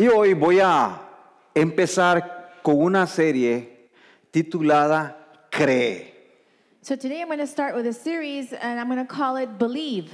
Y hoy voy a empezar con una serie titulada Cree. So today I'm going to start with a series and I'm going to call it Believe.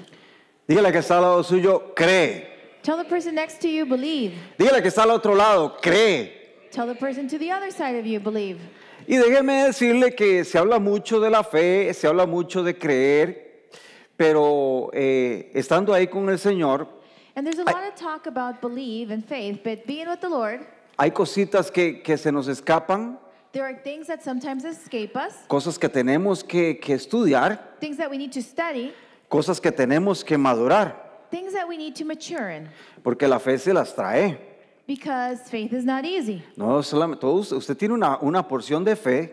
Dígale que está al lado suyo, cree. Tell the person next to you, believe. Dígale que está al otro lado, cree. Tell the person to the other side of you, believe. Y déjeme decirle que se habla mucho de la fe, se habla mucho de creer, pero eh, estando ahí con el Señor, And there's a lot of talk about believe and faith, but being with the Lord, Hay cositas que, que se nos escapan, there are things that sometimes escape us, cosas que tenemos que, que estudiar, things that we need to study, cosas que tenemos que madurar, things that we need to mature in, porque la fe se las trae. because faith is not easy. No, solamente, todos, usted tiene una, una porción de fe.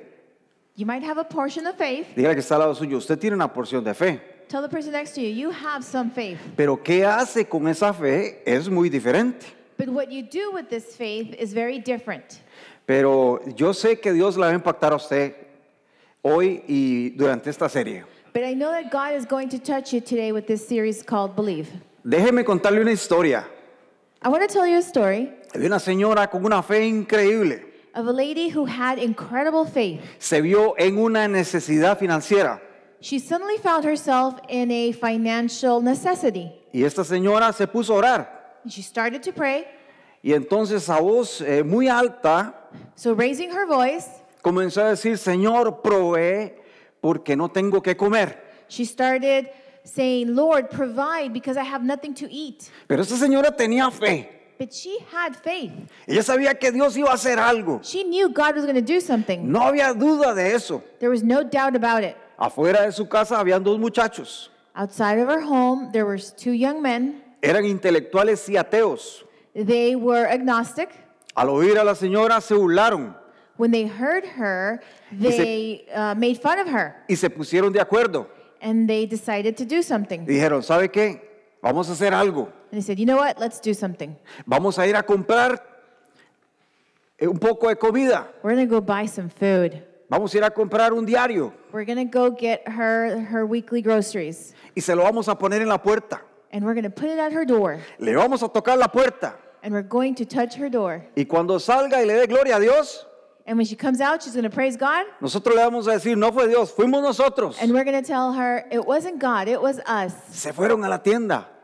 You might have a portion of faith. Dígale que está al lado suyo, usted tiene una porción de fe. Tell the person next to you, you have some faith. Pero qué hace con esa fe es muy diferente. But what you do with this faith is very different. Pero yo sé que Dios la va a impactar a usted hoy y durante esta serie. But I know that God is going to touch you today with this series called Believe. Déjeme contarle una historia. I want to tell you a story De una señora con una fe increíble. of a lady who had incredible faith. Se vio en una necesidad financiera she suddenly found herself in a financial necessity. Y esta señora se puso a orar. she started to pray. Y entonces a voz eh, muy alta so raising her voice, comenzó a decir, Señor, provee porque no tengo que comer. She started saying, Lord, provide because I have nothing to eat. Pero esta señora tenía fe. But she had faith. Ella sabía que Dios iba a hacer algo. She knew God was going to do something. No había duda de eso. There was no doubt about it. Afuera de su casa habían dos muchachos. Outside of her home there were two young men. Eran intelectuales y ateos. They were agnostic. Al oír a la señora se burlaron. When they heard her, they uh, made fun of her. Y se pusieron de acuerdo. And they decided to do something. Dijeron, ¿sabe qué? Vamos a hacer algo. they said, you know what? Let's do something. Vamos a ir a comprar un poco de comida. We're going to go buy some food. Vamos a ir a comprar un diario. Y se lo vamos a poner en la puerta. Le vamos a tocar la puerta. Y cuando salga y le dé gloria a Dios. Nosotros le vamos a decir, no fue Dios, fuimos nosotros. Se fueron a la tienda.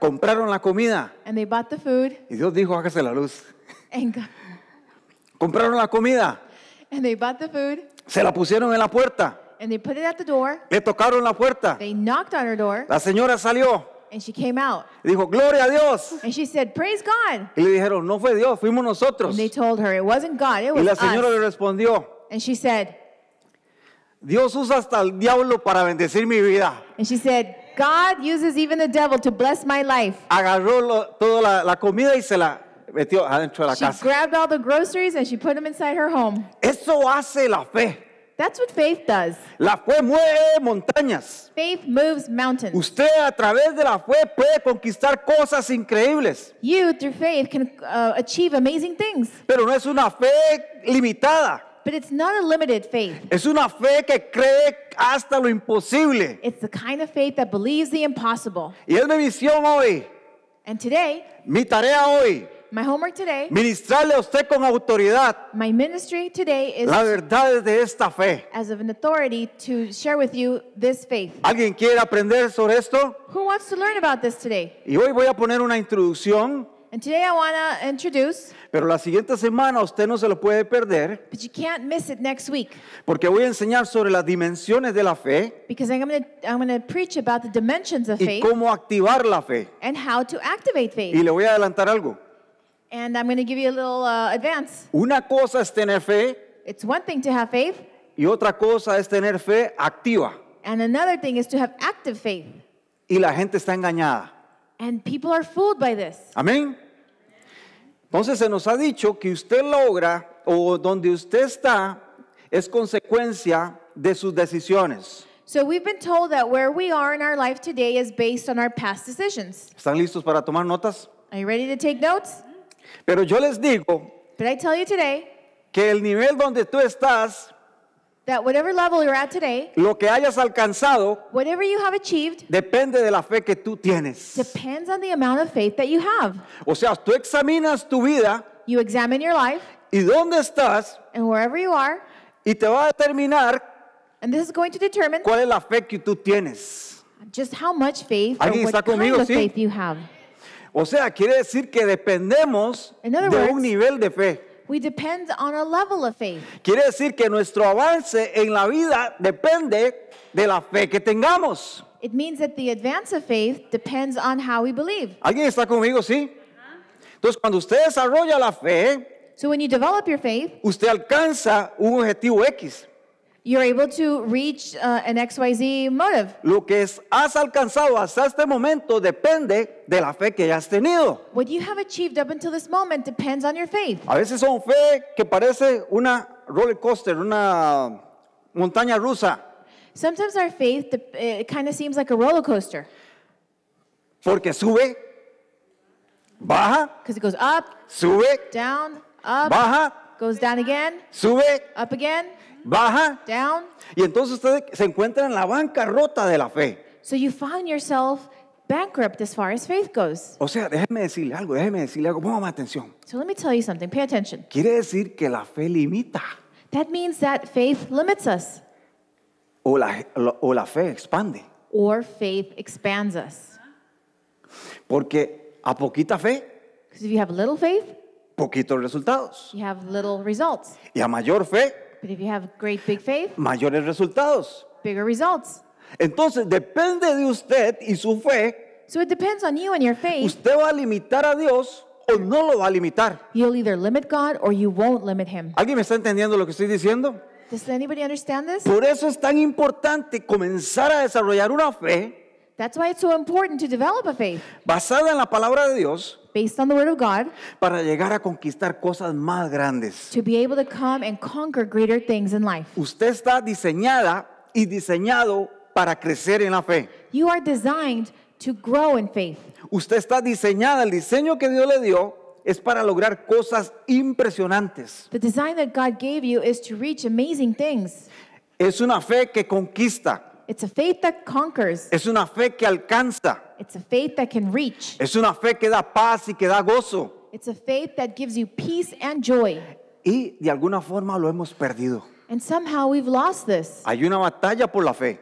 Compraron la comida. Y Dios dijo, hágase la luz. Compraron la comida. And they bought the food. Se la pusieron en la puerta. And they put it at the door. Le tocaron la puerta. They knocked on her door. La señora salió. And she came out. dijo, gloria a Dios. And she said, Praise God. Y le dijeron, no fue Dios, fuimos nosotros. And they told her, It wasn't God, it was y la señora us. le respondió. And she said, Dios usa hasta el diablo para bendecir mi vida. And she said, God uses even the devil to bless my life. Agarró lo, toda la, la comida y se la metió adentro de la she grabbed all the groceries and she put them inside her home. Eso hace la fe. That's what faith does. La fe mueve montañas. Faith moves mountains. Usted a través de la fe puede conquistar cosas increíbles. You through faith can uh, achieve amazing things. Pero no es una fe limitada. But it's not a limited faith. Es una fe que cree hasta lo imposible. It's the kind of faith that believes the impossible. Y es mi misión hoy. And today, mi tarea hoy My homework today, ministrarle a usted con autoridad my ministry today is la verdad de esta fe. as of an authority to share with you this faith. ¿Alguien quiere aprender sobre esto? Who wants to learn about this today? Y hoy voy a poner una introducción, And today I want to introduce, pero la siguiente semana usted no se lo puede perder but you can't miss it next week porque voy a enseñar sobre las dimensiones de la fe because I'm going to I'm going to preach about the dimensions of y faith cómo activar la fe. and how to activate faith. Y le voy a adelantar algo. And I'm going to give you a little uh, advance. Una cosa es tener fe It's one thing to have faith, y otra cosa es tener fe activa. and another thing is to have active faith. Y la gente está engañada. And people are fooled by this. Amén. Entonces se nos ha dicho que usted logra o donde usted está es consecuencia de sus decisiones. So we've been told that where we are in our life today is based on our past decisions. ¿Están listos para tomar notas? Are you ready to take notes? Pero yo les digo But I tell you today que el nivel donde tú estás, that whatever level you're at today, lo que hayas alcanzado, whatever you have achieved, depende de la fe que tú tienes. depends on the amount of faith that you have. O sea, tú examinas tu vida You examine your life y dónde estás and wherever you are, y te va a determinar and this is going to determine cuál es la fe que tú tienes. just how much faith or what conmigo? kind of Sí. faith you have. O sea, quiere decir que dependemos de un nivel de fe. Quiere decir que nuestro avance en la vida depende de la fe que tengamos. ¿Alguien está conmigo, sí? Entonces, cuando usted desarrolla la fe, usted alcanza un objetivo X. You're able to reach uh, an XYZ motive. Lo que has alcanzado hasta este momento depende de la fe que has tenido. What you have achieved up until this moment depends on your faith. A veces son fe que parece una roller coaster, una montaña rusa. Sometimes our faith eh, it kind of seems like a roller coaster. Porque sube, baja, it goes up, sube, down, up, baja, goes down again, sube, up again, baja, down. Y entonces usted se encuentra en la bancarrota de la fe. So you find yourself bankrupt as far as faith goes. O sea, déjeme decirle algo, déjeme decirle algo, póngame atención. So let me tell you something, pay attention. Quiere decir que la fe limita. That means that faith limits us. O la, o la fe expande. Or faith expands us. Porque a poquita fe. Because if you have little faith poquitos resultados. Y a mayor fe, mayores resultados. Entonces depende de usted y su fe. Usted va a limitar a Dios o no lo va a limitar. ¿Alguien me está entendiendo lo que estoy diciendo? Por eso es tan importante comenzar a desarrollar una fe That's why it's so important to develop a faith. Basada en la palabra de Dios. Based on the word of God. Para llegar a conquistar cosas más grandes. To be able to come and conquer greater things in life. Usted está diseñada y diseñado para crecer en la fe. You are designed to grow in faith. Usted está diseñada, el diseño que Dios le dio es para lograr cosas impresionantes. The design that God gave you is to reach amazing things. Es una fe que conquista. Es una fe que alcanza. Es una fe que da paz y que da gozo. Y de alguna forma lo hemos perdido. Hay una batalla por la fe.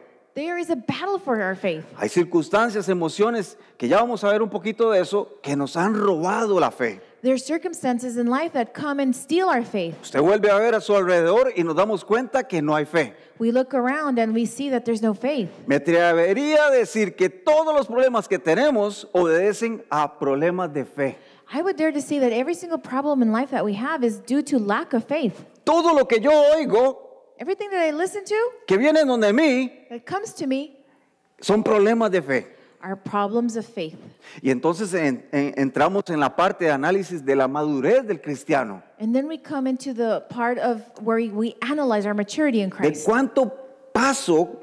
Hay circunstancias, emociones, que ya vamos a ver un poquito de eso, que nos han robado la fe. There's circumstances in life that come and steal our faith. Usted vuelve a ver a su alrededor y nos damos cuenta que no hay fe. We look around and we see that there's no faith. Me atrevería a decir que todos los problemas que tenemos obedecen a problemas de fe. I would dare to say that every single problem in life that we have is due to lack of faith. Todo lo que yo oigo Everything that I listen to, que viene donde mí, that comes to me, son problemas de fe. Our problems of faith. Y entonces en, en, entramos en la parte de análisis de la madurez del cristiano. And then we come into the part of where we analyze our maturity in Christ. De cuánto paso,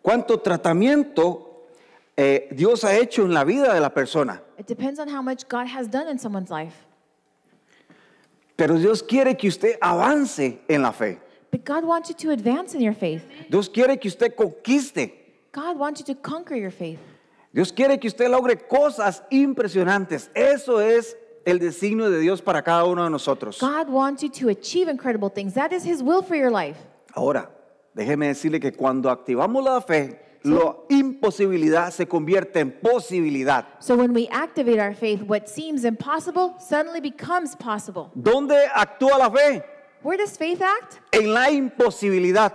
cuánto tratamiento eh, Dios ha hecho en la vida de la persona. It depends on how much God has done in someone's life. Pero Dios quiere que usted avance en la fe. But God wants you to advance in your faith. Dios quiere que usted conquiste. God wants you to conquer your faith. Dios quiere que usted logre cosas impresionantes. Eso es el designio de Dios para cada uno de nosotros. God wants you to achieve incredible things. That is his will for your life. Ahora, déjeme decirle que cuando activamos la fe, la imposibilidad se convierte en posibilidad. So when we activate our faith, what seems impossible suddenly becomes possible. ¿Dónde actúa la fe? Where does faith act? En la imposibilidad.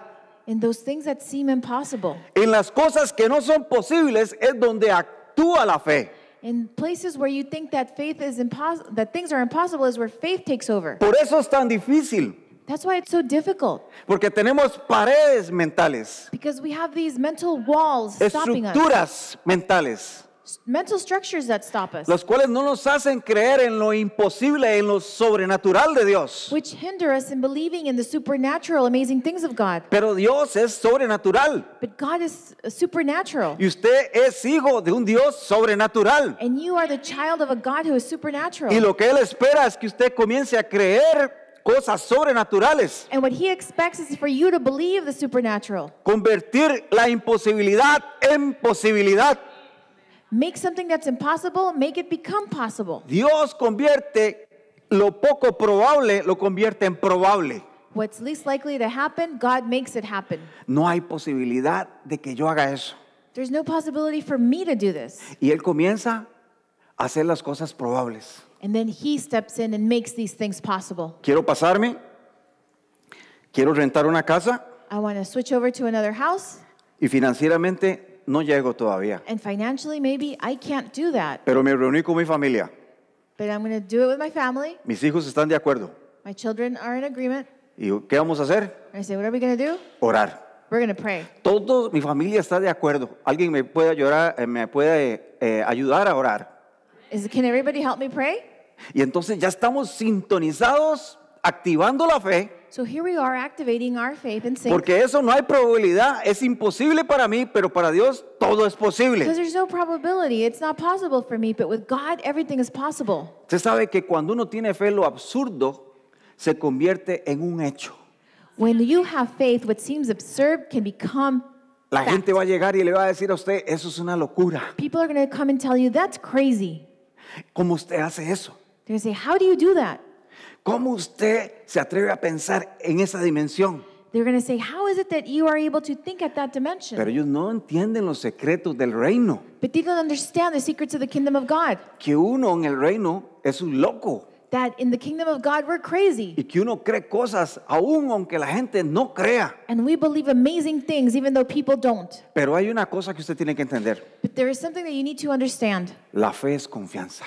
In those things that seem impossible. En las cosas que no son posibles es donde actúa la fe. In places where you think that faith is impossible, that things are impossible is where faith takes over. Por eso es tan difícil. That's why it's so difficult. Porque tenemos paredes mentales. Because we have these mental walls stopping us. Estructuras mentales. Mental structures that stop us, los cuales no nos hacen creer en lo imposible, en lo sobrenatural de Dios. which hinder us in believing in the supernatural, amazing things of God. Pero Dios es sobrenatural But God is uh, supernatural, y usted es hijo de un Dios sobrenatural. and you are the child of a God who is supernatural. Y lo que Él espera es que usted comience a creer cosas sobrenaturales, And what He expects is for you to believe the supernatural, convertir la imposibilidad en posibilidad. Make something that's impossible, make it become possible. Dios convierte lo poco probable, lo convierte en probable. What's least likely to happen, God makes it happen. No hay posibilidad de que yo haga eso. There's no possibility for me to do this. Y él comienza a hacer las cosas probables. And then he steps in and makes these things possible. Quiero pasarme. Quiero rentar una casa. I want to switch over to another house. Y financieramente no llego todavía. Pero me reuní con mi familia. Mis hijos están de acuerdo. ¿Y qué vamos a hacer? Orar. Todo mi familia está de acuerdo. ¿Alguien me puede, ayudar, eh, me puede eh, ayudar a orar? Y entonces ya estamos sintonizados, activando la fe. So here we are activating our faith and saying, Porque eso no hay probabilidad, es imposible para mí, pero para Dios todo es posible. Porque no probability, it's not possible for me, but with God everything is possible. Se sabe que cuando uno tiene fe, lo absurdo se convierte en un hecho. When you have faith, what seems absurd can become La gente va a llegar y le va a decir a usted, eso es una locura. People are going to come and tell you that's crazy. ¿Cómo usted hace eso? They're going to say, "How do you do that?" ¿Cómo usted se atreve a pensar en esa dimensión? They're going to say, How is it that you are able to think at that dimension? Pero ellos no entienden los secretos del reino. But they don't understand the secrets of the kingdom of God. Que uno en el reino es un loco. That in the kingdom of God we're crazy. Y que uno cree cosas aún aunque la gente no crea. And we believe amazing things even though people don't. Pero hay una cosa que usted tiene que entender. But there is something that you need to understand. La fe es confianza.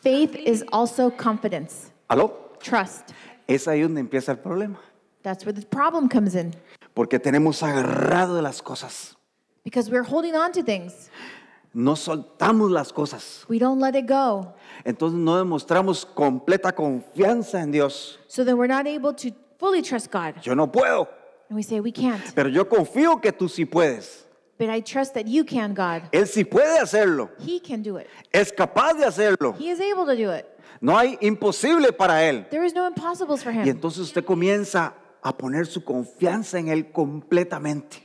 Faith is also confidence. ¿Aló? Trust. Es ahí donde empieza el problema. That's where the problem comes in. Porque tenemos agarrado de las cosas. Because we're holding on to things. No soltamos las cosas. We don't let it go. Entonces no demostramos completa confianza en Dios. So then we're not able to fully trust God. Yo no puedo. And we say we can't. Pero yo confío que tú sí puedes. But I trust that you can, God. Él sí puede hacerlo. He can do it. Es capaz de hacerlo. He is able to do it. No hay imposible para él. Y entonces usted comienza a poner su confianza en él completamente.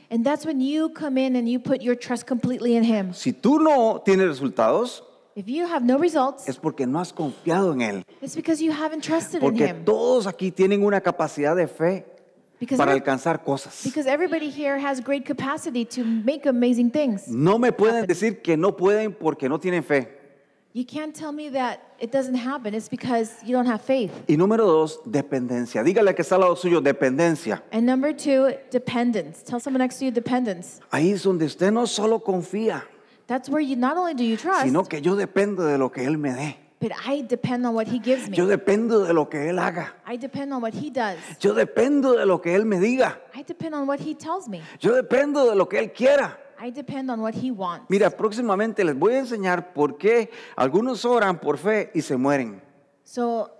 Si tú no tienes resultados, es porque no has confiado en él. porque todos aquí tienen una capacidad de fe para alcanzar cosas. No me pueden decir que no pueden porque no tienen fe. You can't tell me that it doesn't happen. It's because you don't have faith. Y número dos, dependencia. Dígale que está al lado suyo, dependencia. And number two, dependence. Tell someone next to you dependence. Ahí es donde usted no solo confía, That's where you not only do you trust, sino que yo dependo de lo que Él me dé. but I depend on what he gives me. Yo dependo de lo que Él haga. I depend on what he does. Yo dependo de lo que Él me diga. I depend on what he tells me. Yo dependo de lo que Él quiera. I depend on what he wants. Mira, próximamente les voy a enseñar por qué algunos oran por fe y se mueren. So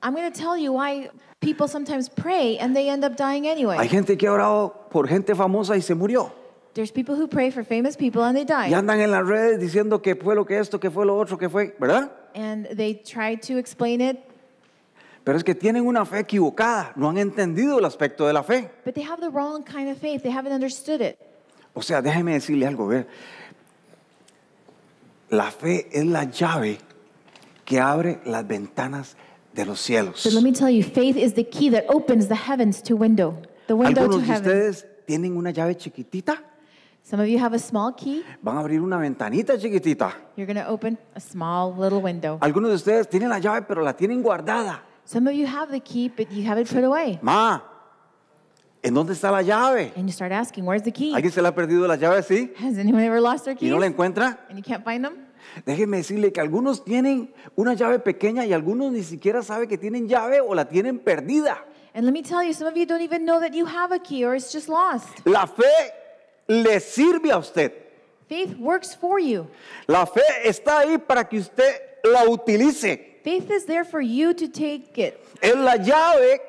I'm going to tell you why people sometimes pray and they end up dying anyway. Hay gente que ha orado por gente famosa y se murió. There's people who pray for famous people and they die. Y andan en las redes diciendo que fue lo que esto, que fue lo otro, que fue, ¿verdad? And they try to explain it pero es que tienen una fe equivocada, no han entendido el aspecto de la fe. But they have the wrong kind of faith. They haven't understood it. O sea, déjeme decirle algo, ver. La fe es la llave que abre las ventanas de los cielos. So let me tell you, faith is the key that opens the heavens to window, the Algunos de ustedes tienen una llave chiquitita. Some of you have a small key. Van a abrir una ventanita chiquitita. You're going to open a small little window. Algunos de ustedes tienen la llave, pero la tienen guardada. Some of you have the key, but you have it put away. Ma, ¿En dónde está la llave? ¿Alguien se le ha perdido la llave así? ¿Y no la encuentra? Déjenme Déjeme decirle que algunos tienen una llave pequeña y algunos ni siquiera saben que tienen llave o la tienen perdida. La fe le sirve a usted. La fe está ahí para que usted la utilice. Es la llave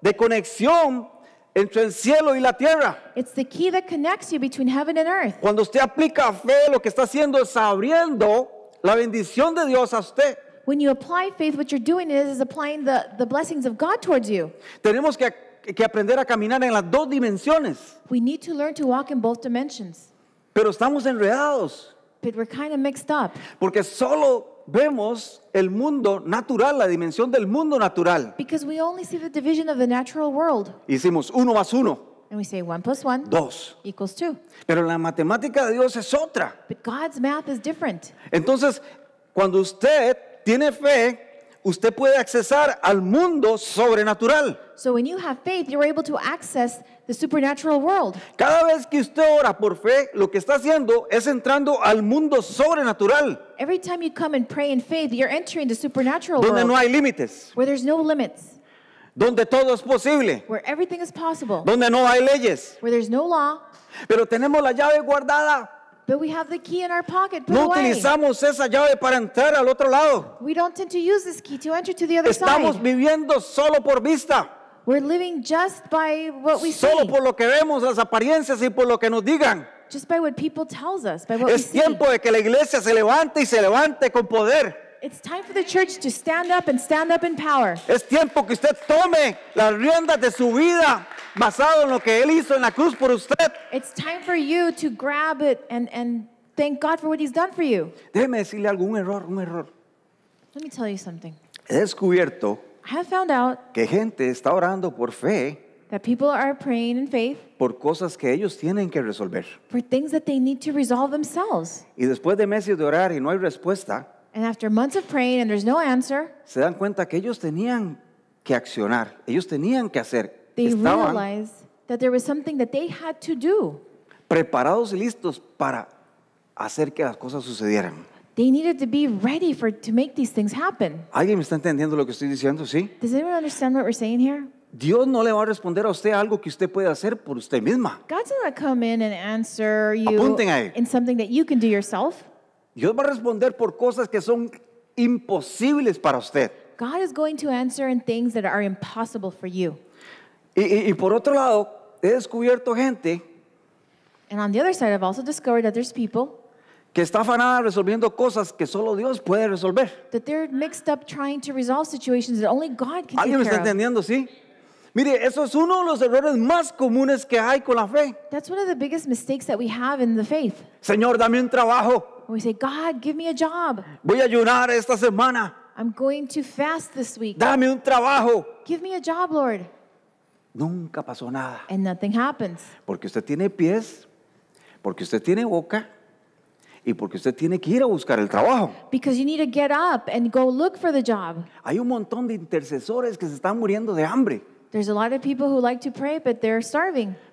de conexión entre el cielo y la tierra. It's the key that connects you between heaven and earth. Cuando usted aplica fe, lo que está haciendo es abriendo la bendición de Dios a usted. When you apply faith, what you're doing is, is applying the, the blessings of God towards you. Tenemos que, que aprender a caminar en las dos dimensiones. We need to learn to walk in both dimensions. Pero estamos enredados. But we're kind of mixed up. Porque solo vemos el mundo natural, la dimensión del mundo natural. Because we only see the division of natural world. Hicimos uno más uno. And we say one plus Pero la matemática de Dios es otra. But God's math is Entonces, cuando usted tiene fe, usted puede accesar al mundo sobrenatural. So when you have faith, you're able to access the supernatural world. Cada vez que usted ora por fe, lo que está haciendo es entrando al mundo sobrenatural. Every time you come and pray in faith, you're entering the supernatural world. Donde no hay límites. Where there's no limits. Donde todo es posible. Where everything is possible. Donde no hay leyes. Where there's no law. Pero tenemos la llave guardada But we have the key in our pocket, put no away. utilizamos esa llave para entrar al otro lado. We don't tend to use this key to enter to the other Estamos viviendo solo por vista. We're living just by what we Solo see. por lo que vemos, las apariencias y por lo que nos digan. Just by what people tells us, by what es we tiempo see. de que la iglesia se levante y se levante con poder. It's time for the church to stand up and stand up in power. Es tiempo que usted tome las riendas de su vida basado en lo que él hizo en la cruz por usted. It's time for you to grab it and and thank God for what he's done for you. Déjeme decirle algo, un error, un error. Let me tell you something. He descubierto que gente está orando por fe people are praying por cosas que ellos tienen que resolver. Y después de meses de orar y no hay respuesta, se dan cuenta que ellos tenían que accionar, ellos tenían que hacer, they realized that there was something that they had to do. preparados y listos para hacer que las cosas sucedieran. They needed to be ready for to make these things happen. ¿Alguien me está entendiendo lo que estoy diciendo? ¿Sí? Does anyone understand what we're saying here? Dios no le va a responder a usted algo que usted puede hacer por usted misma. God's not come in and answer you in something that you can do yourself. Dios va a responder por cosas que son imposibles para usted. God is going to answer in things that are impossible for you. Y, por otro lado, he descubierto gente que está afanada resolviendo cosas que solo Dios puede resolver. ¿Alguien me está entendiendo, sí? Mire, eso es uno de los errores más comunes que hay con la fe. Señor, dame un trabajo. say, God, give me a job. Voy a ayunar esta semana. I'm going to fast this week. Dame un trabajo. Give me a job, Lord nunca pasó nada. Porque usted tiene pies, porque usted tiene boca y porque usted tiene que ir a buscar el trabajo. Hay un montón de intercesores que se están muriendo de hambre.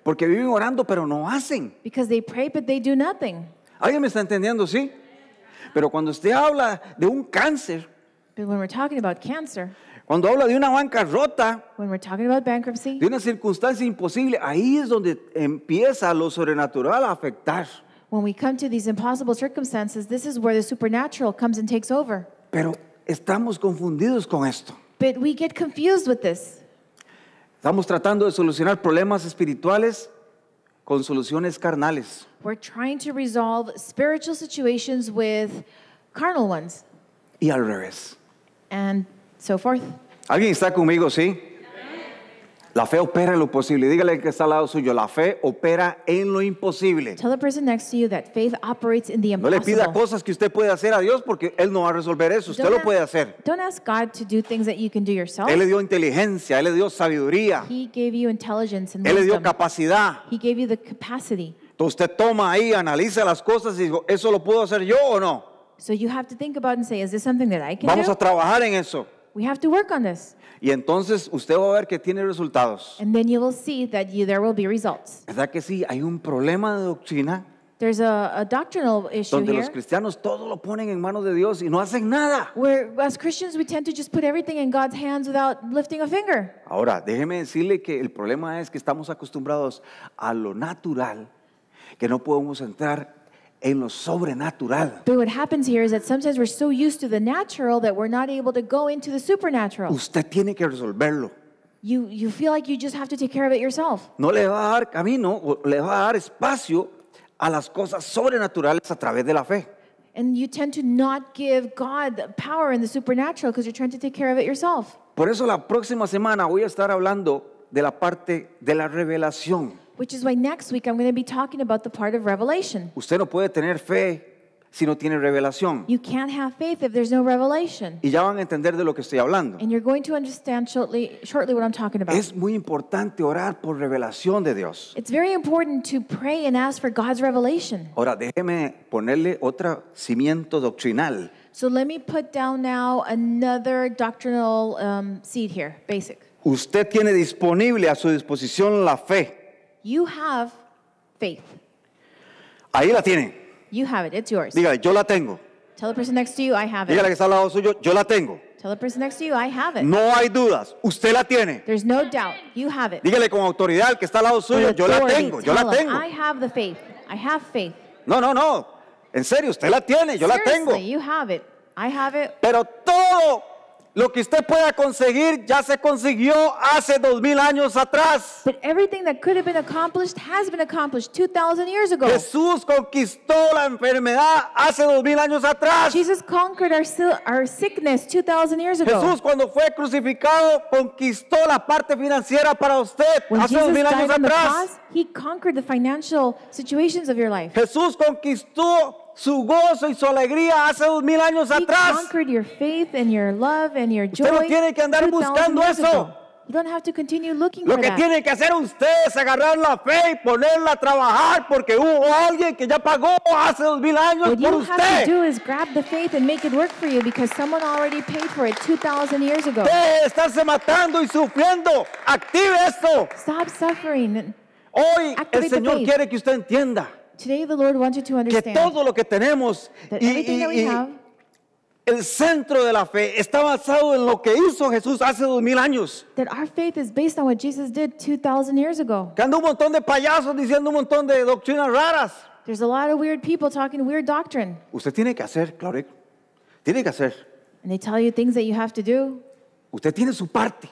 Porque viven orando pero no hacen. ¿Alguien me está entendiendo, sí? Pero cuando usted habla de un cáncer, cuando habla de una bancarrota, de una circunstancia imposible, ahí es donde empieza lo sobrenatural a afectar. When we come to these impossible circumstances, this is where the supernatural comes and takes over. Pero estamos confundidos con esto. But we get confused with this. Estamos tratando de solucionar problemas espirituales con soluciones carnales. We're trying to resolve spiritual situations with carnal ones. Y al revés. And forth. ¿Alguien está conmigo, sí? La fe opera en lo posible. Dígale que está al lado suyo, la fe opera en lo imposible. No le pida cosas que usted puede hacer a Dios porque él no va a resolver eso. Usted lo puede hacer. Él le dio inteligencia, él le dio sabiduría. él le dio capacidad. Entonces usted toma ahí, analiza las cosas y dice, eso lo puedo hacer yo o no. Vamos a trabajar en eso. Y entonces usted va a ver que tiene resultados. ¿Verdad que sí? Hay un problema de doctrina. donde los cristianos todo lo ponen en manos de Dios y no hacen nada. as Christians we tend to just put everything in God's hands without lifting a finger. Ahora, déjeme decirle que el problema es que estamos acostumbrados a lo natural, que no podemos entrar en lo sobrenatural. But what happens here is that sometimes we're so used to the natural that we're not able to go into the supernatural. Usted tiene que resolverlo. You, you feel like you just have to take care of it yourself. No le va a dar camino, o le va a dar espacio a las cosas sobrenaturales a través de la fe. And you tend to not give God the power in the supernatural because you're trying to take care of it yourself. Por eso la próxima semana voy a estar hablando de la parte de la revelación. Which is why next week I'm going to be talking about the part of revelation. Usted no puede tener fe si no tiene revelación. You can't have faith if there's no revelation. Y ya van a entender de lo que estoy hablando. And you're going to understand shortly, shortly what I'm talking about. Es muy importante orar por revelación de Dios. It's very important to pray and ask for God's revelation. Ahora déjeme ponerle otro cimiento doctrinal. So let me put down now another doctrinal um, seed here, basic. Usted tiene disponible a su disposición la fe. You have faith. Ahí la tiene. You have it. It's yours. Dígale, yo la tengo. Tell the person next to you, I have it. Dígale que está al lado suyo, yo la tengo. Tell the person next to you, I have it. No hay dudas, usted la tiene. There's no doubt, you have it. Dígale con autoridad que está al lado suyo, yo la tengo, yo la tengo. I have the faith. I have faith. No, no, no. En serio, usted la tiene, yo la tengo. You have it. I have it. Pero todo lo que usted pueda conseguir ya se consiguió hace 2000 años atrás. But everything that could have been accomplished has been accomplished 2000 years ago. Jesús conquistó la enfermedad hace 2000 años atrás. Jesus conquered our, our sickness 2000 years ago. Jesús cuando fue crucificado conquistó la parte financiera para usted When hace 2000 años atrás. Cross, he conquered the financial situations of your life. Jesús conquistó su gozo y su alegría hace dos mil años atrás. no tiene que andar buscando eso. Lo que tiene que hacer usted es agarrar la fe y ponerla a trabajar porque hubo alguien que ya pagó hace dos mil años por usted. do estarse matando y sufriendo. Active esto. Hoy el Señor quiere que usted entienda Today the Lord wants you to understand que todo lo que tenemos y, y, y el centro de la fe está basado en lo que hizo Jesús hace dos mil años. That our faith is based on what Jesus did 2000 years ago. Que anda un montón de payasos diciendo un montón de doctrinas raras. There's a lot of weird people talking weird doctrine. Usted tiene que hacer, claro. Eh, tiene que hacer. And they tell you things that you have to do. Usted tiene su parte.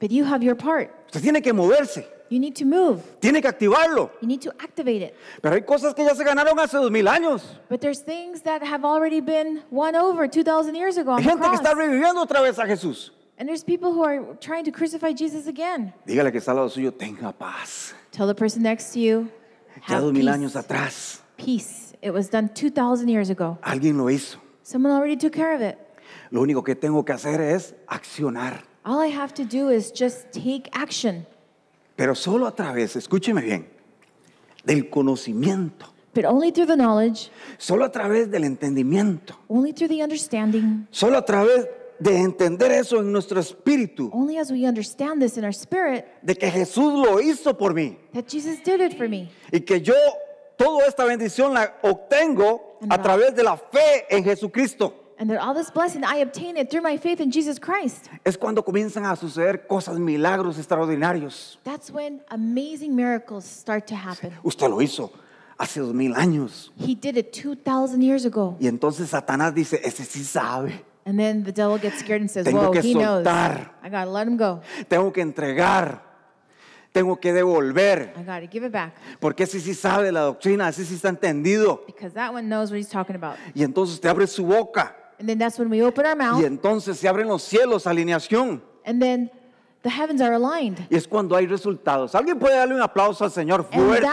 But you have your part. Usted tiene que moverse. You need to move. Tiene que activarlo. You need to activate it. Pero hay cosas que ya se ganaron hace años. But there's things that have already been won over 2,000 years ago on hay the cross. que está reviviendo otra vez a Jesús. And there's people who are trying to crucify Jesus again. Dígale que está al lado suyo, tenga paz. Tell the person next to you, have peace. años atrás. Peace. It was done 2,000 years ago. Alguien lo hizo. Someone already took care of it. Lo único que tengo que hacer es accionar. All I have to do is just take action. Pero solo a través, escúcheme bien, del conocimiento. But Solo a través del entendimiento. Only understanding. Solo a través de entender eso en nuestro espíritu. De que Jesús lo hizo por mí. Y que yo toda esta bendición la obtengo a través de la fe en Jesucristo. And that all this blessing I obtained it through my faith in Jesus Christ. Es cuando comienzan a suceder cosas, milagros extraordinarios. That's when amazing miracles start to happen. Usted lo hizo hace dos mil años. He did it 2,000 years ago. Y entonces Satanás dice, ese sí sabe. And then the devil gets scared and says, Whoa, he knows. soltar. I gotta let him go. Tengo que entregar tengo que devolver. I gotta give it back. Porque ese sí sabe la doctrina, ese sí está entendido. Because that one knows what he's talking about. Y entonces te abre su boca. Y entonces se abren los cielos, alineación. Y es cuando hay resultados. ¿Alguien puede darle un aplauso al Señor fuerte?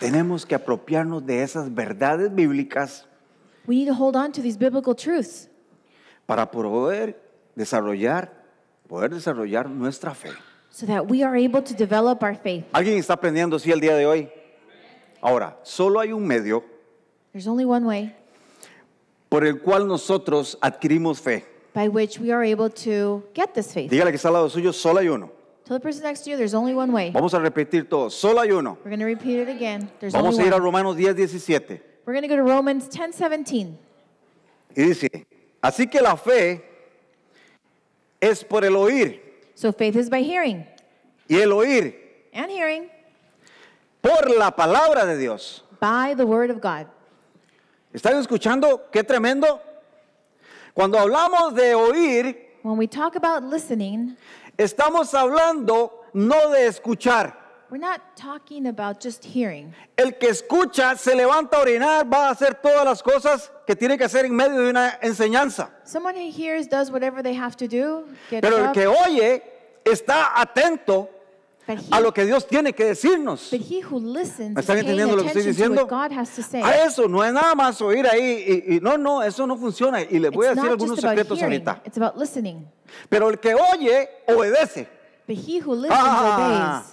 Tenemos que apropiarnos de esas verdades bíblicas. para poder desarrollar, poder desarrollar nuestra fe. ¿Alguien está aprendiendo sí el día de hoy? Ahora, solo hay un medio por el cual nosotros adquirimos fe. by which we are able to get this faith. Dígale que está al lado suyo, solo hay uno. the person next to you, Vamos a repetir todo, solo hay uno. Vamos a ir a Romanos 10, 17. 10:17. Y dice, así que la fe es por el oír So faith is y el oír por la palabra de Dios. ¿Están escuchando? Qué tremendo. Cuando hablamos de oír, listening, estamos hablando no de escuchar. El que escucha se levanta a orinar, va a hacer todas las cosas que tiene que hacer en medio de una enseñanza. Pero el que oye está atento a lo que Dios tiene que decirnos. ¿Me están entendiendo lo que estoy diciendo? A eso no es nada más oír ahí y, y no, no, eso no funciona. Y les voy a decir algunos secretos ahorita. Pero el que oye, obedece. Ah.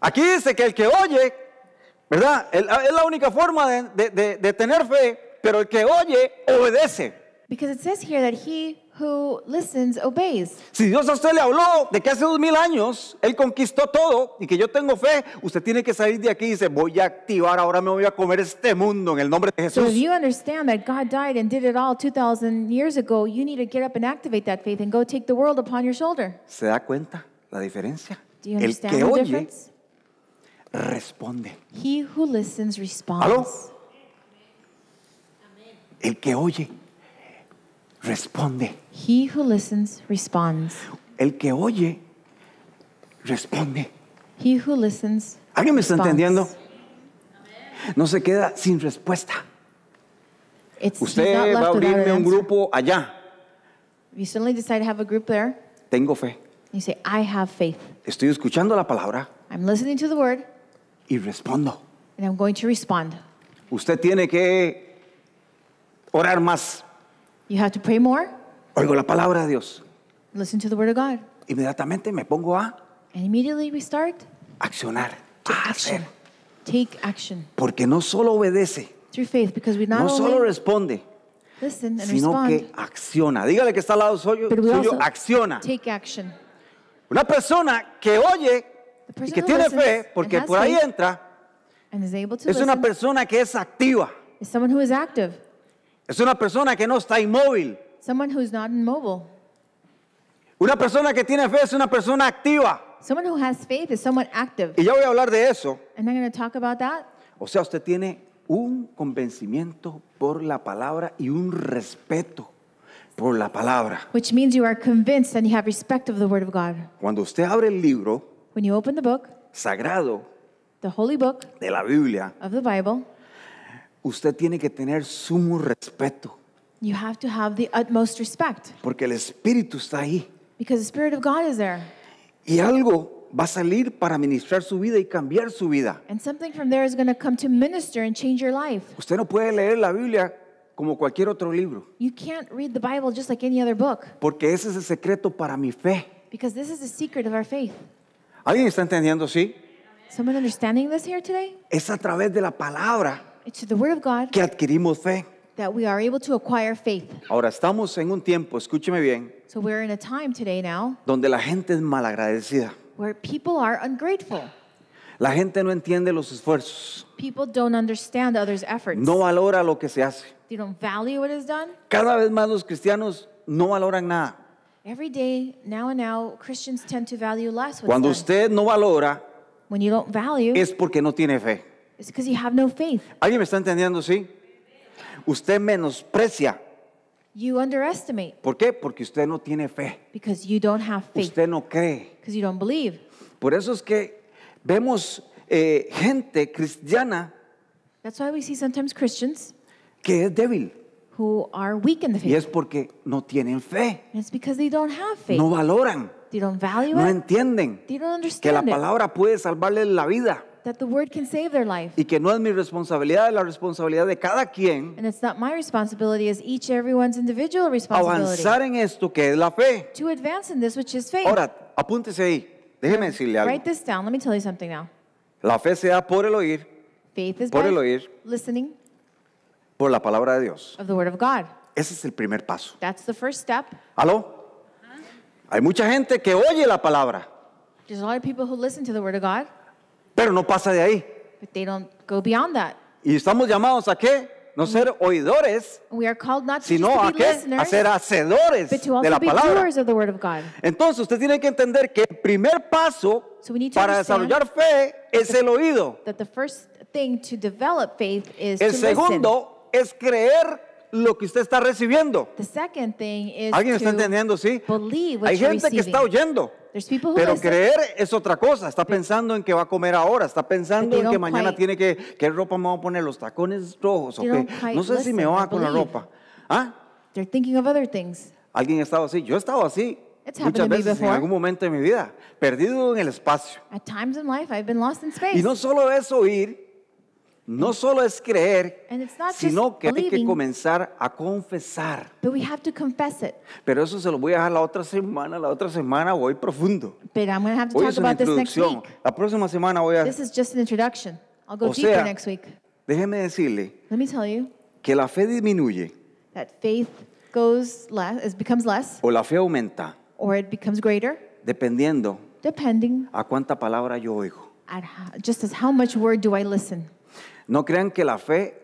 Aquí dice que el que oye, ¿verdad? Es la única forma de, de, de, de tener fe, pero el que oye, obedece. Because it says here that he Who listens, obeys. Si Dios a usted le habló de que hace dos mil años Él conquistó todo y que yo tengo fe, usted tiene que salir de aquí y dice, voy a activar, ahora me voy a comer este mundo en el nombre de Jesús. So if you understand that God died and did it all 2000 years ago, you need to get up and activate that faith and go take the world upon your shoulder. ¿Se da cuenta la diferencia? el que oye responde. He who listens responds. ¿Aló? El que oye responde. He who listens responds. El que oye responde. He who listens ¿Alguien me está responds. entendiendo? No se queda sin respuesta. It's, Usted va a abrirme un grupo allá. You suddenly decide to have a group there. Tengo fe. You say, I have faith. Estoy escuchando la palabra. I'm listening to the word. Y respondo. And I'm going to respond. Usted tiene que orar más. You have to pray more. Oigo la palabra de Dios. Listen to the word of God. Inmediatamente me pongo a And immediately we start accionar, to a action. hacer. Take action porque no solo obedece, through faith because we not no solo only responde, listen and sino respond, que acciona. Dígale que está al lado suyo, but we suyo, also acciona. Take action. Una persona que oye person y que tiene fe, porque por ahí entra, es una persona que es activa. is someone who is active. Es una persona que no está inmóvil. Someone who's not immobile. Una persona que tiene fe es una persona activa. Someone who has faith is someone active. Y ya voy a hablar de eso. And I'm going to talk about that. O sea, usted tiene un convencimiento por la palabra y un respeto por la palabra. Which means you are convinced and you have respect of the word of God. Cuando usted abre el libro When you open the book, sagrado the holy book de la Biblia, of the Bible, usted tiene que tener sumo respeto. You have to have the utmost respect Porque el Espíritu está ahí. because the Spirit of God is there. Y algo va a salir para ministrar su vida y cambiar su vida. And something from there is going to come to minister and change your life. Usted no puede leer la Biblia como cualquier otro libro. You can't read the Bible just like any other book Porque ese es el secreto para mi fe. because this is the secret of our faith. ¿Alguien está entendiendo? Sí. Someone understanding this here today? Es a través de la palabra It's the word of God que adquirimos fe. That we are able to acquire faith. Ahora estamos en un tiempo, escúcheme bien, so we're in a time today now, donde la gente es malagradecida. Where people are ungrateful. La gente no entiende los esfuerzos. People don't understand others efforts. No valora lo que se hace. They don't value what is done. Cada vez más los cristianos no valoran nada. Every day, now and now, Christians tend to value less what's Cuando done. usted no valora, When you don't value, es porque no tiene fe. It's because you have no faith. ¿Alguien me está entendiendo, sí? Usted menosprecia. You underestimate. ¿Por qué? Porque usted no tiene fe. Because you don't have faith. Usted no cree. Because you don't believe. Por eso es que vemos eh, gente cristiana That's why we see sometimes Christians que es débil. Who are weak in the faith. Y es porque no tienen fe. it's because they don't have faith. No valoran. They don't value no it. entienden They don't understand que la palabra it. puede salvarles la vida. that the word can save their life. Y que no es mi responsabilidad, es la responsabilidad de cada quien. And it's not my responsibility, it's each everyone's individual responsibility. Avanzar en esto que es la fe. To advance in this which is faith. Ahora, apúntese ahí. Déjeme decirle algo. Write this down. Let me tell you something now. La fe se da por el oír. Faith is por by el oír. Listening. Por la palabra de Dios. Of the word of God. Ese es el primer paso. That's the first step. ¿Aló? Hay mucha gente que oye la palabra. There's a lot of people who listen to the word of God. Pero no pasa de ahí. Y estamos llamados a qué? No mm. ser oidores, sino a qué? A ser hacedores de la palabra. Entonces usted tiene que entender que el primer paso para desarrollar fe es el oído. El segundo es creer lo que usted está recibiendo. ¿Alguien está entendiendo, sí? Hay gente que está oyendo, pero creer es otra cosa. Está pensando en que va a comer ahora, está pensando en que mañana tiene que, qué ropa me va a poner, los tacones rojos, qué. no sé si me va con la ropa. ¿Ah? Alguien ha estado así, yo he estado así. Muchas veces en algún momento de mi vida, perdido en el espacio. Y no solo es oír no solo es creer, sino que hay que comenzar a confesar. Pero eso se lo voy a dejar la otra semana, la otra semana voy profundo. But Hoy La próxima semana voy a o Déjeme decirle que la fe disminuye. O la fe aumenta. Dependiendo. A cuánta palabra yo oigo. just as how much word do I listen? No crean que la fe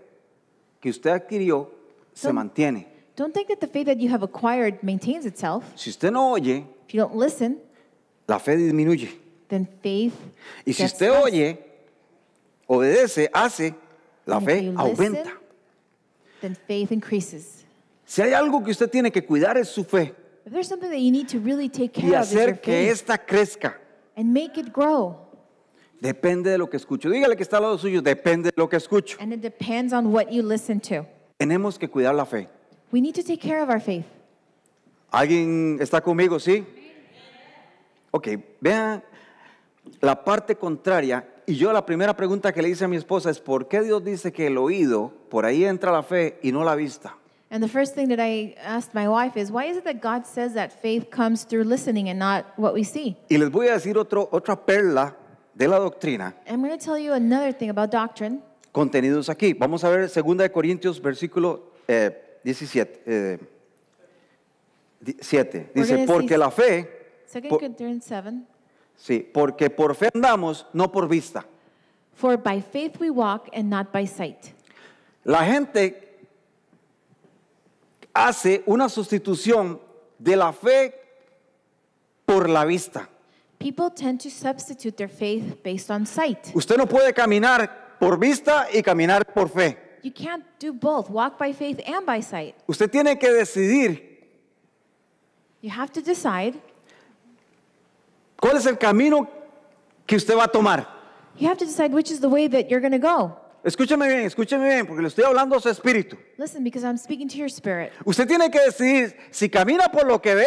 que usted adquirió se Don't- mantiene. Don't think that the faith that you have acquired maintains itself. Si usted no oye, If you don't listen, la fe disminuye. then faith Y si usted less. oye, obedece, hace, la And if fe you listen, aumenta. Then faith increases. Si hay algo que usted tiene que cuidar es su fe If there's something that you need to really take care y of, is hacer que esta crezca. and make it grow. Depende de lo que escucho. Dígale que está al lado suyo, depende de lo que escucho. Tenemos que cuidar la fe. ¿Alguien está conmigo, sí? Ok, vean la parte contraria. Y yo la primera pregunta que le hice a mi esposa es, ¿por qué Dios dice que el oído, por ahí entra la fe y no la vista? Y les voy a decir otro, otra perla de la doctrina tell you another thing about doctrine. contenidos aquí. Vamos a ver 2 Corintios, versículo eh, 17. eh, 7. Dice, porque la fe, 2 Corintios 7. sí, porque por fe andamos, no por vista. For by faith we walk and not by sight. La gente hace una sustitución de la fe por la vista. People tend to substitute their faith based on sight. Usted no puede caminar por vista y caminar por fe. You can't do both, walk by faith and by sight. Usted tiene que decidir You have to decide cuál es el camino que usted va a tomar. You have to decide which is the way that you're going to go. Escúcheme bien, escúcheme bien, porque le estoy hablando a su espíritu. Listen, because I'm speaking to your spirit. Usted tiene que decidir si camina por lo que ve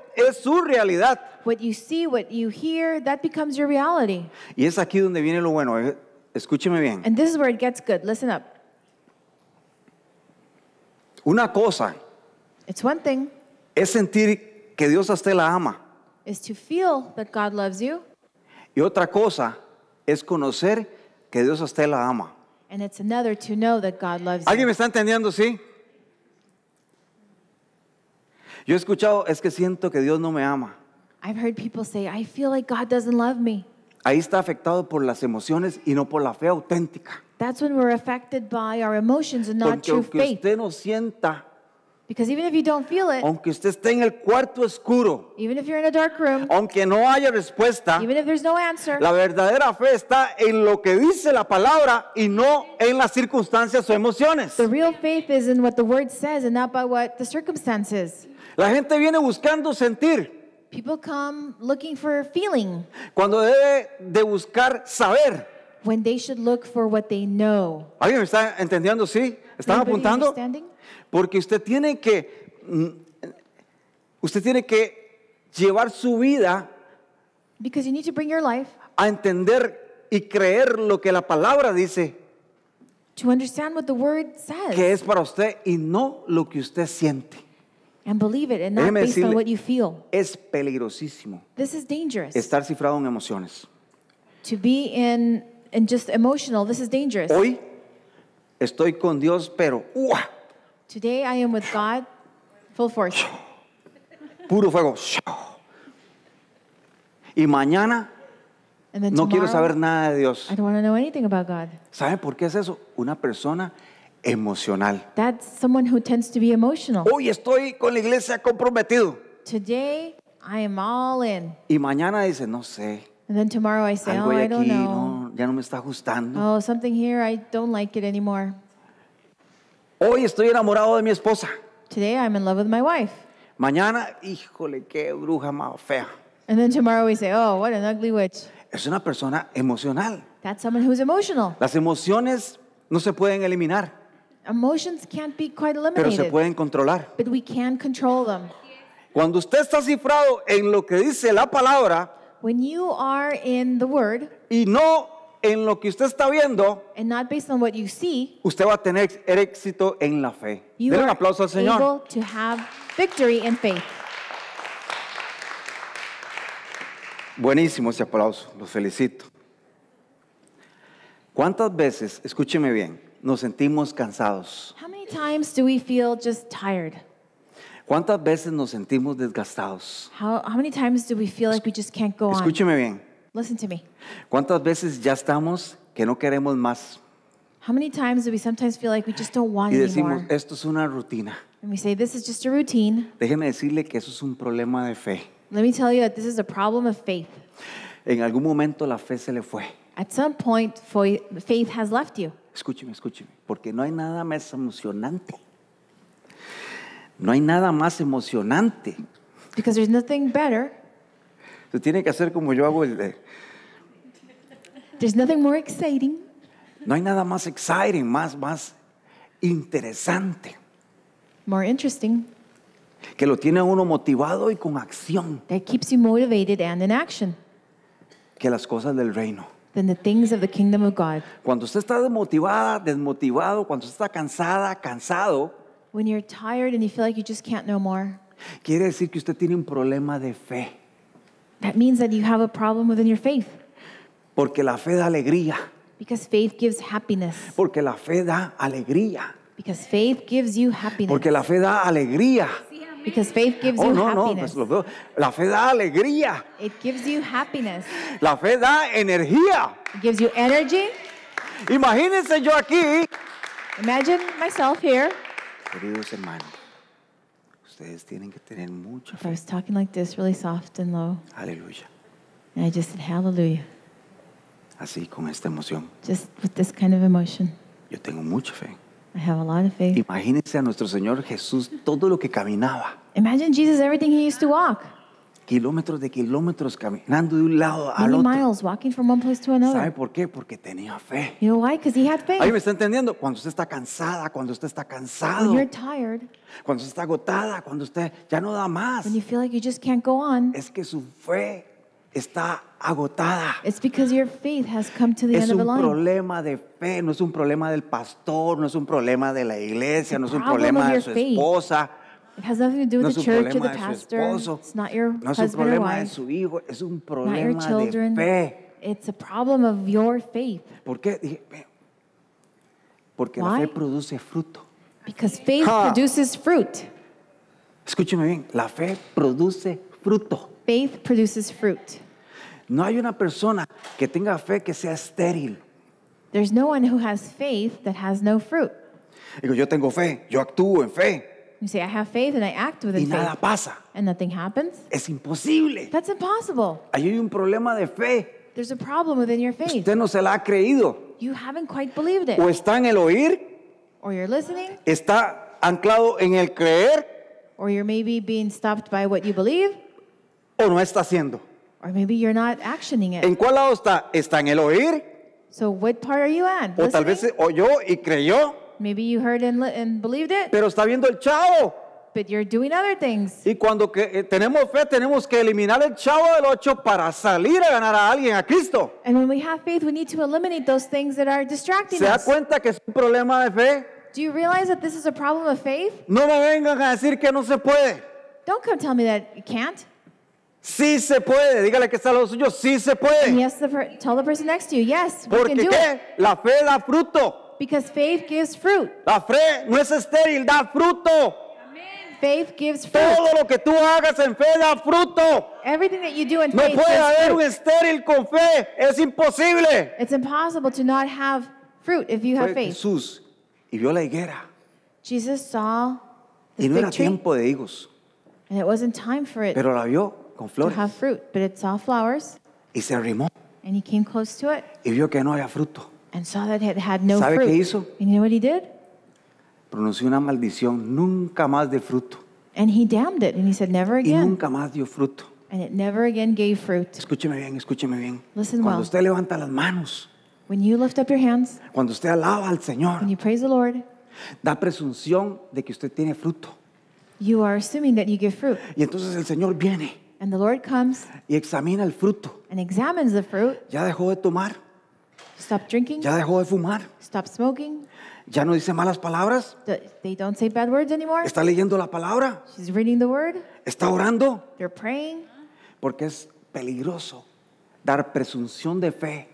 es su realidad. What you see, what you hear, that becomes your reality. Y es aquí donde viene lo bueno. Eh, escúcheme bien. And this is where it gets good. Listen up. Una cosa It's one thing es sentir que Dios a usted la ama. is to feel that God loves you, Y otra cosa es conocer que Dios a usted la ama. and it's another to know that God loves you. ¿Alguien me está entendiendo, sí? Yo he escuchado, es que siento que Dios no me ama. I've heard people say, I feel like God doesn't love me. Ahí está afectado por las emociones y no por la fe auténtica. That's when we're affected by our emotions and not true faith. Porque usted no sienta, Because even if you don't feel it, aunque usted esté en el cuarto oscuro, even if you're in a dark room, aunque no haya respuesta, even if there's no answer, la verdadera fe está en lo que dice la palabra y no en las circunstancias o emociones. the real faith is in what the word says and not by what the circumstances. La gente viene buscando sentir. Cuando debe de buscar saber. ¿Alguien me está entendiendo? Sí. ¿Están apuntando? Porque usted tiene que mm, usted tiene que llevar su vida a entender y creer lo que la palabra dice. Que es para usted y no lo que usted siente. And believe it, and not Déjeme based on what you feel. es peligrosísimo This is dangerous. estar cifrado en emociones. To be in, in just emotional, this is dangerous. Hoy estoy con Dios, pero ¡uah! Today I am with God, full force. puro fuego. Y mañana no quiero saber nada de Dios. I don't want to know anything about God. ¿Saben por qué es eso? Una persona emocional. That's someone who tends to be emotional. Hoy estoy con la iglesia comprometido. Today I am all in. Y mañana dice, no sé. And then tomorrow I say, Algo oh, I don't aquí no, ya no me está ajustando. Oh, something here I don't like it anymore. Hoy estoy enamorado de mi esposa. Today I'm in love with my wife. Mañana, híjole, qué bruja más fea. And then tomorrow we say, oh, what an ugly witch. Es una persona emocional. That's someone who's emotional. Las emociones no se pueden eliminar. Emotions can't be quite eliminated, pero se pueden controlar. Cuando usted está cifrado en lo que dice la palabra When you are in the word, y no en lo que usted está viendo, usted va a tener éxito en la fe. Denle un aplauso al Señor. Buenísimo ese aplauso, los felicito. ¿Cuántas veces, escúcheme bien, nos sentimos cansados? How many times do we feel just tired? ¿Cuántas veces nos sentimos desgastados? How, how many times do we feel like we just can't go on? Escúcheme bien. Listen to me. ¿Cuántas veces ya estamos que no queremos más? How many times do we sometimes feel like we just don't want Y decimos, anymore? esto es una rutina. And we say, this is just a routine. Déjeme decirle que eso es un problema de fe. Let me tell you that this is a problem of faith. En algún momento la fe se le fue. At some point, faith has left you. Escúcheme, escúcheme, porque no hay nada más emocionante. No hay nada más emocionante. Because there's nothing better. Se tiene que hacer como yo hago el de. There's nothing more exciting. No hay nada más exciting, más más interesante. More interesting. Que lo tiene uno motivado y con acción. That keeps you motivated and in action. Que las cosas del reino. the things of the kingdom of God. Cuando usted está desmotivada, desmotivado, cuando usted está cansada, cansado, When you're tired and you feel like you just can't know more, quiere decir que usted tiene un problema de fe, that means that you have a problem within your faith porque la fe da alegría, because faith gives happiness. porque la fe da alegría, Because faith gives you happiness. porque la fe da alegría. Because faith gives oh, you no, happiness. no, La fe da alegría. It gives you happiness. La fe da energía. It gives you energy. Imagínense yo aquí. Imagine myself here. Queridos hermanos, ustedes tienen que tener mucha fe. I was talking like this, really soft and low. Aleluya. And I just said, Hallelujah. Así con esta emoción. Just with this kind of emotion. Yo tengo mucha fe. I have a lot of faith. Imagínense a nuestro Señor Jesús todo lo que caminaba. Imagine Jesus everything he used to walk. Kilómetros de kilómetros caminando de un lado al Many otro. miles walking from one place to ¿Sabe por qué? Porque tenía fe. You know why? Because he had faith. Ahí me está entendiendo. Cuando usted está cansada, cuando usted está cansado. When you're tired, cuando usted está agotada, cuando usted ya no da más. when you feel like you just can't go on, Es que su fe está agotada. It's because your faith has come to the es end un problema de fe, no es un problema del pastor, no es un problema de la iglesia, no es un problema de su esposa. no It's es un problema de su hijo, es un problema children. de fe. ¿Por qué? Porque la fe produce fruto. Because faith produces fruit. Escúcheme bien, la fe produce fruto. Faith produces fruit. No hay una persona que tenga fe que sea estéril. There's no one who has faith that has no fruit. Digo, yo tengo fe, yo actúo en fe. You say, I have faith and I act with y nada faith. pasa. And nothing happens. Es imposible. That's impossible. Ahí hay un problema de fe. There's a problem within your faith. Usted no se la ha creído. You haven't quite believed it. O está en el oír. Or you're listening. Está anclado en el creer. Or you're maybe being stopped by what you believe. o no está haciendo. Or maybe you're not actioning it. ¿En cuál lado está? ¿Está en el oír? So what part are you at? O tal vez Listening? oyó y creyó, Maybe you heard and, li- and believed it, pero está viendo el chavo. but you're doing other things. Y cuando que, eh, tenemos fe, tenemos que eliminar el chavo del 8 para salir a ganar a alguien, a Cristo. And when we have faith, we need to eliminate those things that are distracting ¿Se da cuenta que es un problema de fe? Do you realize that this is a problem of faith? No me vengan a decir que no se puede. Don't come tell me that you can't. Sí se puede. Dígale que está a lo suyo. Sí se puede. And yes, the tell the person next to you, yes, we can do ¿qué? it. La fe da fruto. Because faith gives fruit. La fe no es estéril, da fruto. Faith gives fruit. Todo lo que tú hagas en fe da fruto. Everything that you do in No puede haber un estéril con fe. Es imposible. It's impossible to not have fruit if you have faith. Jesús y vio la higuera. Jesus saw the Y no era tree, tiempo de higos, and it wasn't time for it, pero la vio con flores. to have fruit, but it saw flowers, Y se arrimó and he came close to it y vio que no había fruto. and saw that it had no ¿Sabe qué hizo? And you know what he did? Pronunció una maldición, nunca más de fruto. And he damned it, and he said, "Never again. Y nunca más dio fruto. And it never again gave fruit. Escúcheme bien, escúcheme bien. Listen Cuando well. usted levanta las manos, When you lift up your hands, cuando usted alaba al Señor, when you praise the Lord, da presunción de que usted tiene fruto. you are assuming that you give fruit. Y entonces el Señor viene And the Lord comes y examina el fruto. and examines the fruit. Ya dejó de tomar, Stop drinking. ya dejó de fumar, Stop smoking. ya no dice malas palabras, They don't say bad words anymore. está leyendo la palabra, She's reading the word. está orando, They're praying. porque es peligroso dar presunción de fe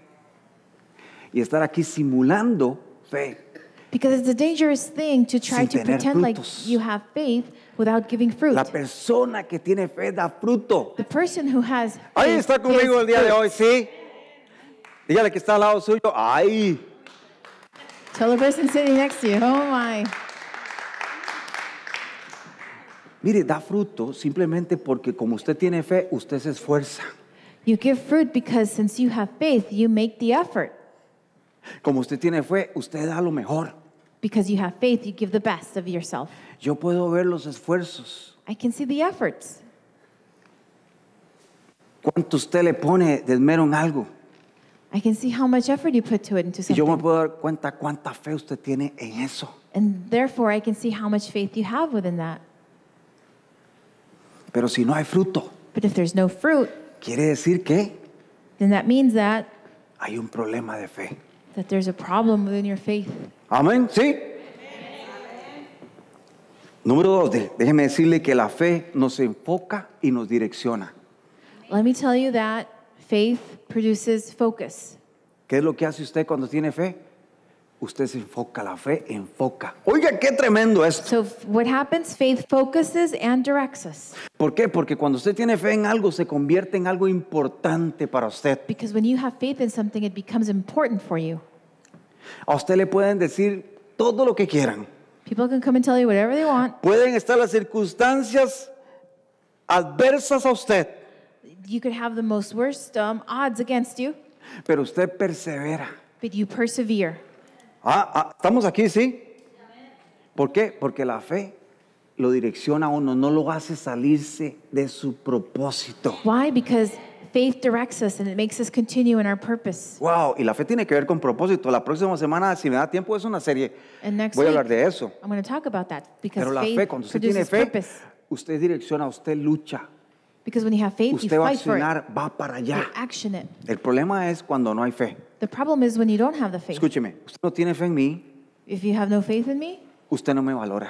y estar aquí simulando fe. Because it's a dangerous thing to try to pretend like you have faith without La persona que tiene fe da fruto. The person who has Ahí está conmigo el día de hoy, ¿sí? Dígale que está al lado suyo. ¡Ay! Tell the person sitting next to you. Oh my. Mire, da fruto simplemente porque como usted tiene fe, usted se esfuerza. You give fruit because since you have faith, you make the effort. Como usted tiene fe, usted da lo mejor. Because you have faith, you give the best of yourself. Yo puedo ver los esfuerzos. I can see the efforts. ¿Cuánto usted le pone de esmero en algo? I can see how much effort you put to it into Y something. yo me puedo dar cuenta cuánta fe usted tiene en eso. And therefore, I can see how much faith you have within that. Pero si no hay fruto, But if there's no fruit, quiere decir que then that means that, hay un problema de fe. that there's a problem within your faith. Amén, sí. Número dos, déjeme decirle que la fe nos enfoca y nos direcciona. focus. ¿Qué es lo que hace usted cuando tiene fe? Usted se enfoca, la fe enfoca. Oiga, qué tremendo esto. ¿Por qué? Porque cuando usted tiene fe en algo se convierte en algo importante para usted. A usted le pueden decir todo lo que quieran. Pueden estar las circunstancias adversas a usted. You could have the most worst um, odds against you. Pero usted persevera. But you persevere. Ah, ah, estamos aquí, ¿sí? ¿Por qué? Porque la fe lo direcciona a uno, no lo hace salirse de su propósito. Why? Because faith directs us and it makes us continue in our purpose. Wow, y la fe tiene que ver con propósito. La próxima semana, si me da tiempo, es una serie. And next Voy a hablar de eso. I'm going to talk about that because Pero la faith fe, cuando usted tiene fe, purpose. usted direcciona, usted lucha. Because when you have faith, usted you va a fight accionar, for va para allá. it. El problema es cuando no hay fe. The problem is when you don't have the faith. Escúcheme, usted no tiene fe en mí. If you have no faith in me, usted no me valora.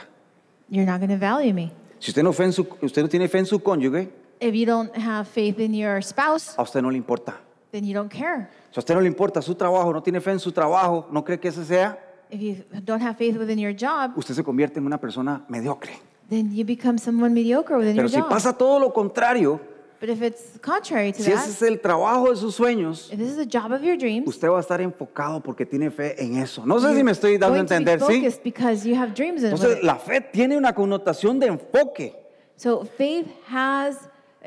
You're not going to value me. Si usted no, fe en su, usted no tiene fe en su cónyuge, If a usted no le importa. Then Si a usted no le importa su trabajo, no tiene fe en su trabajo, no cree que ese sea, If you don't have faith your usted se convierte en una persona mediocre. Pero si pasa todo lo contrario, si ese es el trabajo de sus sueños, usted va a estar enfocado porque tiene fe en eso. No sé si me estoy dando a entender, ¿sí? Entonces, la fe tiene una connotación de enfoque.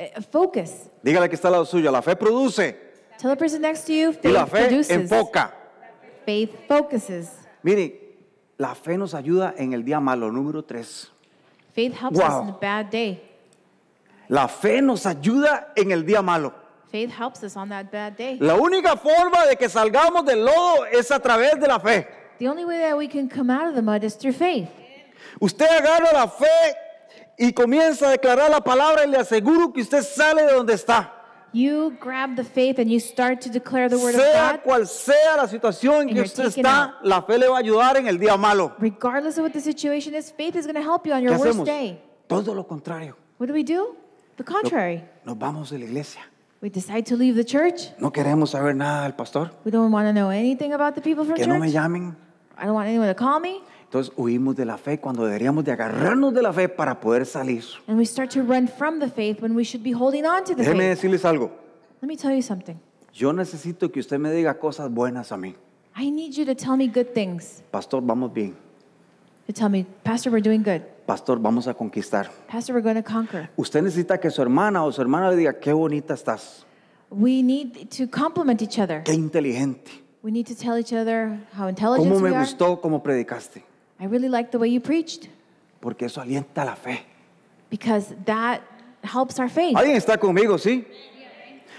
Eh, focus. Dígale que está al lado suyo, la fe produce. Tell the person next to you, faith y la fe produces. enfoca. Faith focuses. Mire, la fe nos ayuda en el día malo, número 3. Faith helps wow. us in a bad day. La fe nos ayuda en el día malo. Faith helps us on that bad day. La única forma de que salgamos del lodo es a través de la fe. The only way that we can come out of the mud is through faith. Usted agarra la fe y comienza a declarar la palabra y le aseguro que usted sale de donde está. You grab the faith and you start to declare the word sea of God. Sea cual sea la situación que usted está, out. la fe le va a ayudar en el día malo. Regardless of what the situation is, faith is going to help you on your worst day. Todo lo contrario. What do we do? The contrary. Nos vamos de la iglesia. We decide to leave the church. No queremos saber nada del pastor. We don't want to know anything about the people from que church. Que no me llamen. I don't want anyone to call me. Entonces huimos de la fe cuando deberíamos de agarrarnos de la fe para poder salir. And we start to run from the faith when we should be holding on to the Déjeme faith. decirles algo. Let me tell you something. Yo necesito que usted me diga cosas buenas a mí. I need you to tell me good things. Pastor, vamos bien. To tell me, Pastor, we're doing good. Pastor, vamos a conquistar. Pastor, we're going to conquer. Usted necesita que su hermana o su hermana le diga qué bonita estás. We need to compliment each other. Qué inteligente. We need to tell each other how intelligent Cómo me we are. gustó cómo predicaste. I really like the way you preached. Porque eso alienta la fe. Because that helps our faith. ¿Alguien está conmigo, sí?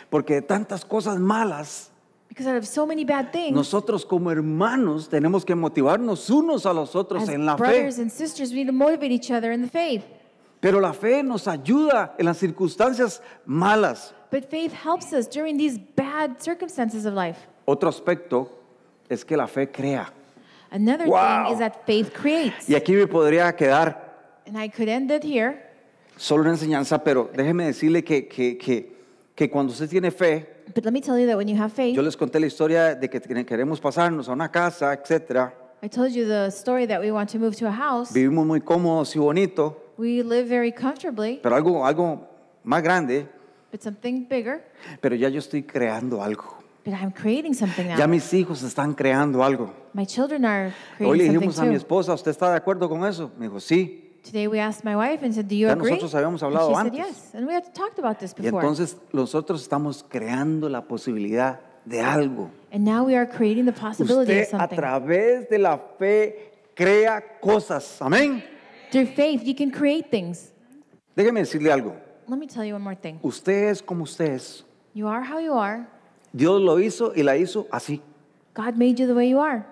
Porque de tantas cosas malas Because out of so many bad things, nosotros como hermanos tenemos que motivarnos unos a los otros en la brothers fe. And sisters, we need to motivate each other in the faith. Pero la fe nos ayuda en las circunstancias malas. But faith helps us during these bad circumstances of life. Otro aspecto es que la fe crea. Another wow. thing is that faith creates. Y aquí me podría quedar. And I could end it here. Solo una enseñanza, pero déjeme decirle que, que, que, que cuando usted tiene fe, But let me tell you that when you have faith, yo les conté la historia de que queremos pasarnos a una casa, etcétera. I told you the story that we want to move to a house. Vivimos muy cómodos y bonito. We live very comfortably. Pero algo, algo más grande. But something bigger. Pero ya yo estoy creando algo. But I'm creating something now. Ya mis hijos están creando algo. My children are creating Hoy le dijimos a mi esposa, ¿usted está de acuerdo con eso? Me dijo, sí. Today we asked my wife and said, "Do you Ya agree?" nosotros habíamos And hablado she said, antes. "Yes." And we had talked about this before. Y entonces nosotros estamos creando la posibilidad de algo. and now we are creating the possibility of Usted a través de la fe crea cosas. Amén. Through faith, you can create things. Déjeme decirle algo. Let me tell you one more thing. Usted es como usted es You are how you are Dios lo hizo y la hizo así. God made you the way you are.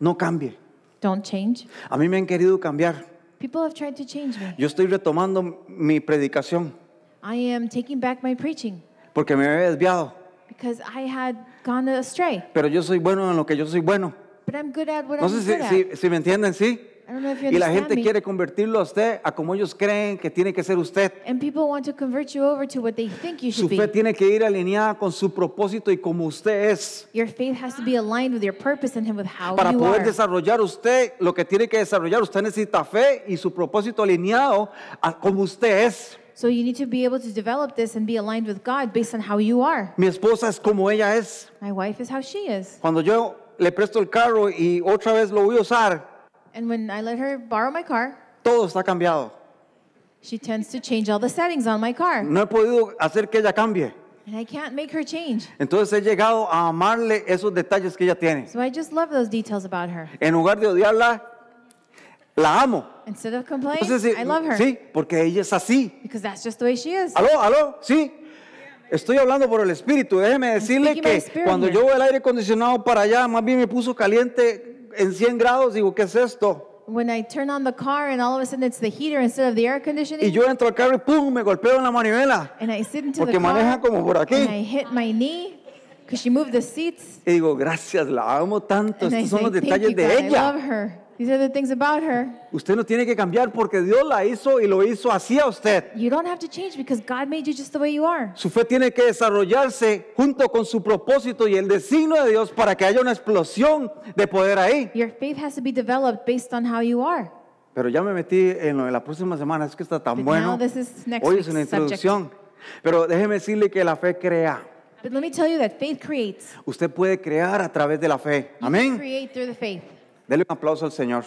No cambie. Don't change. A mí me han querido cambiar. People have tried to change me. Yo estoy retomando mi predicación. I am taking back my preaching. Porque me había desviado. Because I had gone astray. Pero yo soy bueno en lo que yo soy bueno. But I'm good at what no I'm sé si, good si, at. si me entienden, ¿sí? Y la gente quiere convertirlo a usted a como ellos creen que tiene que ser usted. Su fe tiene que ir alineada con su propósito y como usted es. Para poder desarrollar usted lo que tiene que desarrollar, usted necesita fe y su propósito alineado a como usted es. So you need to be able to develop this and be aligned with God based on how you are. Mi esposa es como ella es. Cuando yo le presto el carro y otra vez lo voy a usar, And when I let her borrow my car, todo está cambiado. She tends to change all the settings on my car. No he podido hacer que ella cambie. And I can't make her change. Entonces he llegado a amarle esos detalles que ella tiene. So I just love those details about her. En lugar de odiarla, la amo. Instead of complaining, Entonces, sí, I love her. Sí, porque ella es así. Because that's just the way she is. Aló, aló, sí. Estoy hablando por el espíritu. Déjeme decirle que cuando here. yo voy al aire acondicionado para allá, más bien me puso caliente en 100 grados digo, ¿qué es esto? When I turn on the car and all of a sudden it's the heater instead of the air conditioning. Y yo entro al carro y pum, me golpeo en la manivela. And I sit into porque the car, maneja como por aquí. And I hit my knee. because She moved the seats. Y digo, gracias, la amo tanto. And Estos I son say, los detalles de God, ella. Usted no tiene que cambiar porque Dios la hizo y lo hizo así a usted. You don't have to change because God made you just the way you are. Su fe tiene que desarrollarse junto con su propósito y el designio de Dios para que haya una explosión de poder ahí. Your faith has to be developed based on how you are. Pero ya me metí en la próxima semana, es que está tan bueno. Hoy es una introducción. Pero déjeme decirle que la fe crea. But let me tell you that faith creates. Usted puede crear a través de la fe. Amén. Dele un aplauso al Señor.